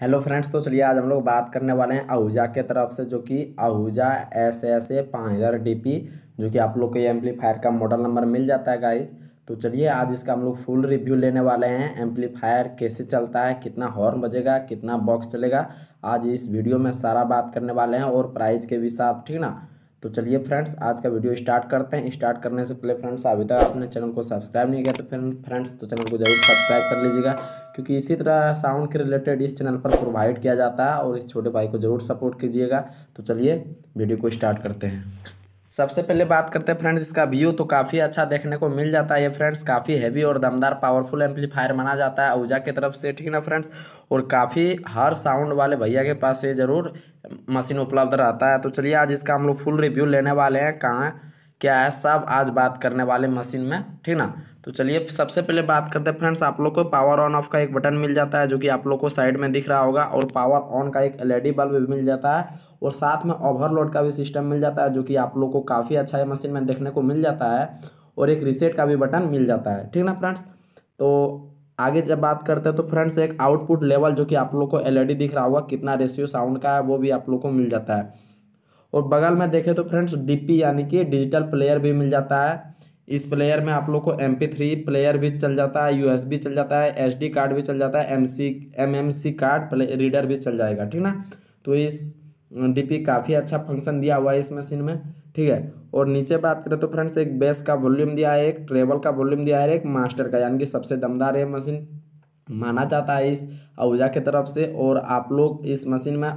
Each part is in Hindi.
हेलो फ्रेंड्स तो चलिए आज हम लोग बात करने वाले हैं आहूजा के तरफ से जो कि आहूजा एस एस ए पाँच हज़ार डी पी जो कि आप लोग को ये एम्पलीफायर का मॉडल नंबर मिल जाता है गाइज तो चलिए आज इसका हम लोग फुल रिव्यू लेने वाले हैं एम्पलीफायर कैसे चलता है कितना हॉर्न बजेगा कितना बॉक्स चलेगा आज इस वीडियो में सारा बात करने वाले हैं और प्राइज के भी साथ ठीक ना तो चलिए फ्रेंड्स आज का वीडियो स्टार्ट करते हैं स्टार्ट करने से पहले फ्रेंड्स अभी तक आपने चैनल को सब्सक्राइब नहीं किया तो फिर फ्रेंड्स तो चैनल को जरूर सब्सक्राइब कर लीजिएगा क्योंकि इसी तरह साउंड के रिलेटेड इस चैनल पर प्रोवाइड किया जाता है और इस छोटे भाई को ज़रूर सपोर्ट कीजिएगा तो चलिए वीडियो को स्टार्ट करते हैं सबसे पहले बात करते हैं फ्रेंड्स इसका व्यू तो काफ़ी अच्छा देखने को मिल जाता है ये फ्रेंड्स काफ़ी हैवी और दमदार पावरफुल एम्पलीफायर माना जाता है ऊजा की तरफ से ठीक ना फ्रेंड्स और काफ़ी हर साउंड वाले भैया के पास ये ज़रूर मशीन उपलब्ध रहता है तो चलिए आज इसका हम लोग फुल रिव्यू लेने वाले हैं कहाँ क्या है सब आज बात करने वाले मशीन में ठीक ना तो चलिए सबसे पहले बात करते हैं फ्रेंड्स आप लोग को पावर ऑन ऑफ का एक बटन मिल जाता है जो कि आप लोग को साइड में दिख रहा होगा और पावर ऑन का एक एलईडी बल्ब भी मिल जाता है और साथ में ओवरलोड का भी सिस्टम मिल जाता है जो कि आप लोग को काफ़ी अच्छा है मशीन में देखने को मिल जाता है और एक रिसेट का भी बटन मिल जाता है ठीक ना फ्रेंड्स तो आगे जब बात करते हैं तो फ्रेंड्स एक आउटपुट लेवल जो कि आप लोग को एल दिख रहा होगा कितना रेशियो साउंड का है वो भी आप लोग को मिल जाता है और बगल में देखें तो फ्रेंड्स डीपी यानी कि डिजिटल प्लेयर भी मिल जाता है इस प्लेयर में आप लोग को एम पी थ्री प्लेयर भी चल जाता है यूएसबी चल जाता है एसडी कार्ड भी चल जाता है M C M M C card reader भी चल जाएगा ठीक ना तो इस डीपी काफ़ी अच्छा फंक्शन दिया हुआ है इस मशीन में ठीक है और नीचे बात करें तो फ्रेंड्स एक बेस का वॉल्यूम दिया है एक ट्रेवल का वॉल्यूम दिया है एक मास्टर का यानी कि सबसे दमदार है मशीन माना जाता है इस अहूजा की तरफ से और आप लोग इस मशीन में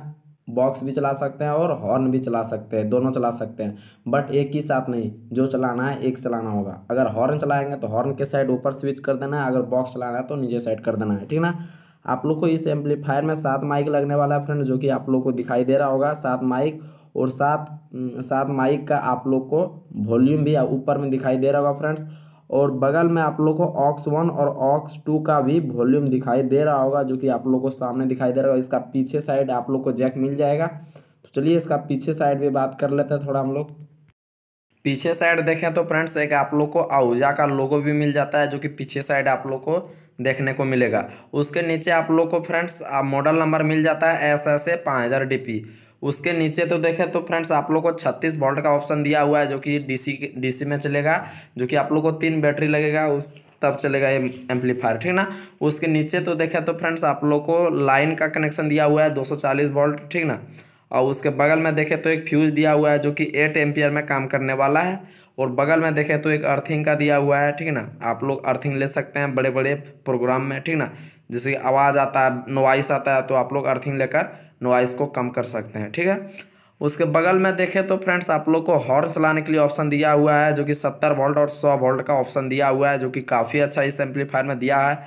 बॉक्स भी चला सकते हैं और हॉर्न भी चला सकते हैं दोनों चला सकते हैं बट एक ही साथ नहीं जो चलाना है एक चलाना होगा अगर हॉर्न चलाएंगे तो हॉर्न के साइड ऊपर स्विच कर देना है अगर बॉक्स चलाना है तो नीचे साइड कर देना है ठीक ना आप लोग को इस एम्पलीफायर में सात माइक लगने वाला है फ्रेंड जो कि आप लोग को दिखाई दे रहा होगा सात माइक और सात सात माइक का आप लोग को वॉल्यूम भी ऊपर में दिखाई दे रहा होगा फ्रेंड्स और बगल में आप लोग को ऑक्स वन और ऑक्स टू का भी वॉल्यूम दिखाई दे रहा होगा जो कि आप लोग को सामने दिखाई दे रहा होगा इसका पीछे साइड आप लोग को जैक मिल जाएगा तो चलिए इसका पीछे साइड भी बात कर लेते हैं थोड़ा हम लोग पीछे साइड देखें तो फ्रेंड्स एक आप लोग को आहूजा का लोगो भी मिल जाता है जो कि पीछे साइड आप लोग को देखने को मिलेगा उसके नीचे आप लोग को फ्रेंड्स मॉडल नंबर मिल जाता है एस एस ए पाँच हज़ार डी पी उसके नीचे तो देखें तो फ्रेंड्स आप लोग को छत्तीस वोल्ट का ऑप्शन दिया हुआ है जो कि डीसी डीसी में चलेगा जो कि आप लोग को तीन बैटरी लगेगा उस तब चलेगा ये एम्पलीफायर ठीक ना उसके नीचे तो देखें तो फ्रेंड्स आप लोग को लाइन का कनेक्शन दिया हुआ है 240 वोल्ट ठीक ना और उसके बगल में देखें तो एक फ्यूज़ दिया हुआ है जो कि एट एम्पियर में काम करने वाला है और बगल में देखें तो एक अर्थिंग का दिया हुआ है ठीक ना आप लोग अर्थिंग ले सकते हैं बड़े बड़े प्रोग्राम में ठीक ना जैसे आवाज़ आता है नोवाइस आता है तो आप लोग अर्थिंग लेकर नॉइस को कम कर सकते हैं ठीक है उसके बगल में देखें तो फ्रेंड्स आप लोग को हॉर्न चलाने के लिए ऑप्शन दिया हुआ है जो कि सत्तर वोल्ट और सौ वोल्ट का ऑप्शन दिया हुआ है जो कि काफ़ी अच्छा इस एम्पलीफायर में दिया है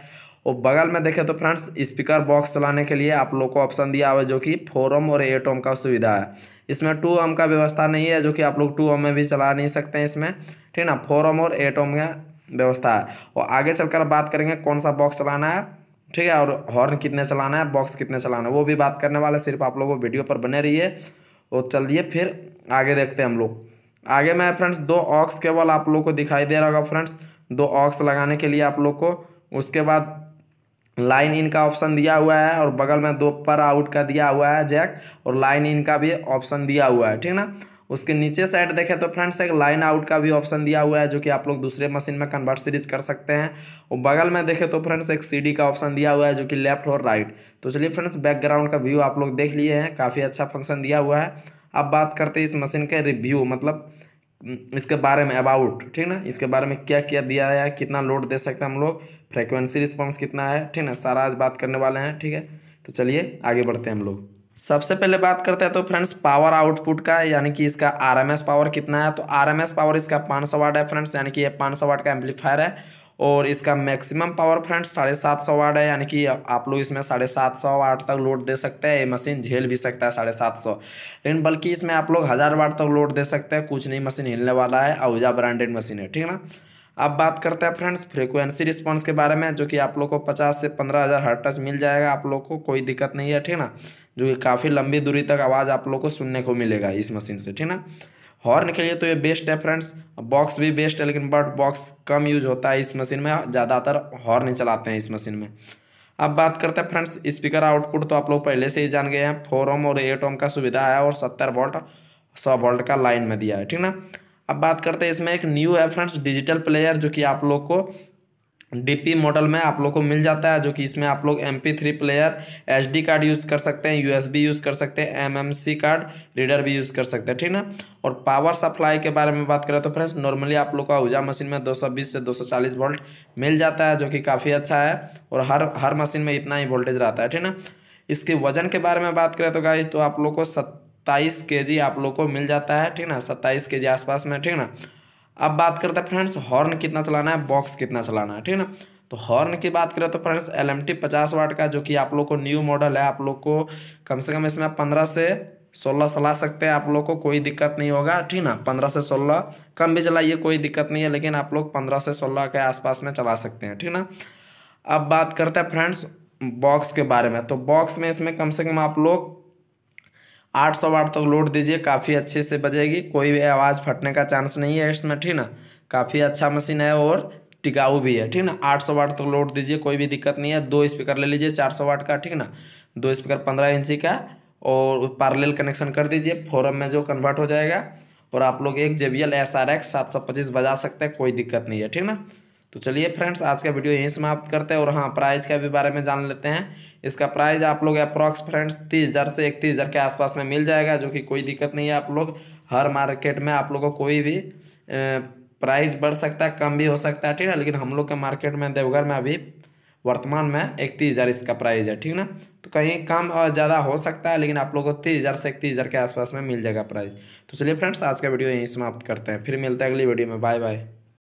और बगल में देखें तो फ्रेंड्स स्पीकर बॉक्स चलाने के लिए आप लोग को ऑप्शन दिया हुआ है जो कि फोर ओम और एट ओम का सुविधा है इसमें टू ओम का व्यवस्था नहीं है जो कि आप लोग टू ओम में भी चला नहीं सकते हैं इसमें ठीक ना फोर ओम और एट ओम का व्यवस्था है और आगे चलकर बात करेंगे कौन सा बॉक्स चलाना है ठीक है और हॉर्न कितने चलाना है बॉक्स कितने चलाना है वो भी बात करने वाले सिर्फ आप लोगों को वीडियो पर बने रहिए और तो चलिए फिर आगे देखते हैं हम लोग आगे मैं फ्रेंड्स दो ऑक्स केवल आप लोग को दिखाई दे रहा होगा फ्रेंड्स दो ऑक्स लगाने के लिए आप लोग को उसके बाद लाइन इन का ऑप्शन दिया हुआ है और बगल में दो पर आउट का दिया हुआ है जैक और लाइन इन का भी ऑप्शन दिया हुआ है ठीक ना उसके नीचे साइड देखें तो फ्रेंड्स एक लाइन आउट का भी ऑप्शन दिया हुआ है जो कि आप लोग दूसरे मशीन में कन्वर्ट सीरीज कर सकते हैं और बगल में देखें तो फ्रेंड्स एक सीडी का ऑप्शन दिया हुआ है जो कि लेफ्ट और राइट तो चलिए फ्रेंड्स बैकग्राउंड का व्यू आप लोग देख लिए हैं काफ़ी अच्छा फंक्शन दिया हुआ है अब बात करते हैं इस मशीन के रिव्यू मतलब हम्म, इसके बारे में अबाउट ठीक ना इसके बारे में क्या क्या दिया है कितना लोड दे सकते हैं हम लोग फ्रिक्वेंसी रिस्पॉन्स कितना है ठीक ना सारा आज बात करने वाले हैं ठीक है तो चलिए आगे बढ़ते हैं हम लोग सबसे पहले बात करते हैं तो फ्रेंड्स पावर आउटपुट का यानी कि इसका आरएमएस पावर कितना है तो आरएमएस पावर इसका 500 वाट है फ्रेंड्स यानी कि ये 500 वाट का एम्पलीफायर है और इसका मैक्सिमम पावर फ्रेंड्स साढ़े सात सौ वाट है यानी कि आप लोग इसमें साढ़े सात सौ वाट तक लोड दे सकते हैं ये मशीन झेल भी सकता है साढ़े सात सौ लेकिन बल्कि इसमें आप लोग हज़ार वाट तक लोड दे सकते हैं कुछ नहीं मशीन हिलने वाला है अवजा ब्रांडेड मशीन है ठीक है ना अब बात करते हैं फ्रेंड्स फ्रीक्वेंसी रिस्पांस के बारे में जो कि आप लोग को पचास से पंद्रह हज़ार हर टच मिल जाएगा आप लोग को कोई दिक्कत नहीं है ठीक ना जो कि काफ़ी लंबी दूरी तक आवाज़ आप लोग को सुनने को मिलेगा इस मशीन से ठीक ना हॉर्न के लिए तो ये बेस्ट है फ्रेंड्स बॉक्स भी बेस्ट है लेकिन बट बॉक्स कम यूज होता है इस मशीन में ज़्यादातर हॉर्न ही चलाते हैं इस मशीन में अब बात करते हैं फ्रेंड्स स्पीकर आउटपुट तो आप लोग पहले से ही जान गए हैं फोर ओम और एट ओम का सुविधा है और सत्तर वोल्ट सौ वोल्ट का लाइन में दिया है ठीक ना अब बात करते हैं इसमें एक न्यू है फ्रेंड्स डिजिटल प्लेयर जो कि आप लोग को डीपी मॉडल में आप लोग को मिल जाता है जो कि इसमें आप लोग M P three player SD card use कर सकते हैं यूएसबी यूज़ कर सकते हैं एमएमसी कार्ड रीडर भी यूज़ कर सकते हैं ठीक ना और पावर सप्लाई के बारे में बात करें तो फ्रेंड्स नॉर्मली आप लोग का ऊर्जा मशीन में 220 से 240 वोल्ट मिल जाता है जो कि काफ़ी अच्छा है और हर हर मशीन में इतना ही वोल्टेज रहता है ठीक ना इसके वजन के बारे में बात करें तो गाइज तो आप लोग को सत सत्ताईस के आप लोग को मिल जाता है ठीक ना सत्ताईस के जी आसपास में ठीक ना अब बात करते हैं फ्रेंड्स हॉर्न कितना चलाना है बॉक्स कितना चलाना है ठीक ना तो हॉर्न की बात करें तो फ्रेंड्स एल एम टी पचास वाट का जो कि आप लोग को न्यू मॉडल है आप लोग को कम से कम इसमें पंद्रह से सोलह चला सकते हैं आप लोग को कोई दिक्कत नहीं होगा ठीक ना पंद्रह से सोलह कम भी चलाइए कोई दिक्कत नहीं है लेकिन आप लोग पंद्रह से सोलह के आसपास में चला सकते हैं ठीक ना अब बात करते हैं फ्रेंड्स बॉक्स के बारे में तो बॉक्स में इसमें कम से कम आप लोग आठ सौ वाट तक लोड दीजिए काफ़ी अच्छे से बजेगी कोई भी आवाज़ फटने का चांस नहीं है इसमें ठीक ना काफ़ी अच्छा मशीन है और टिकाऊ भी है ठीक ना आठ सौ वाट तक लोड दीजिए कोई भी दिक्कत नहीं है दो स्पीकर ले लीजिए चार सौ वाट का ठीक ना दो स्पीकर पंद्रह इंची का और पार्लेल कनेक्शन कर दीजिए फोरम में जो कन्वर्ट हो जाएगा और आप लोग एक J B L S R X सात सौ पच्चीस बजा सकते हैं कोई दिक्कत नहीं है ठीक ना तो चलिए फ्रेंड्स आज का वीडियो यहीं समाप्त करते हैं और हाँ प्राइज़ के भी बारे में जान लेते हैं इसका प्राइज़ आप लोग अप्रॉक्स फ्रेंड्स तीस हज़ार से इकतीस हज़ार के आसपास में मिल जाएगा जो कि कोई दिक्कत नहीं है आप लोग हर मार्केट में आप लोग को कोई भी प्राइस बढ़ सकता है कम भी हो सकता है ठीक है लेकिन हम लोग के मार्केट में देवघर में अभी वर्तमान में इकतीस हज़ार इसका प्राइस है ठीक ना तो कहीं कम और ज़्यादा हो सकता है लेकिन आप लोगों को तीस हज़ार से इकतीस हज़ार के आसपास में मिल जाएगा प्राइस तो चलिए फ्रेंड्स आज का वीडियो यहीं समाप्त करते हैं फिर मिलते हैं अगली वीडियो में बाय बाय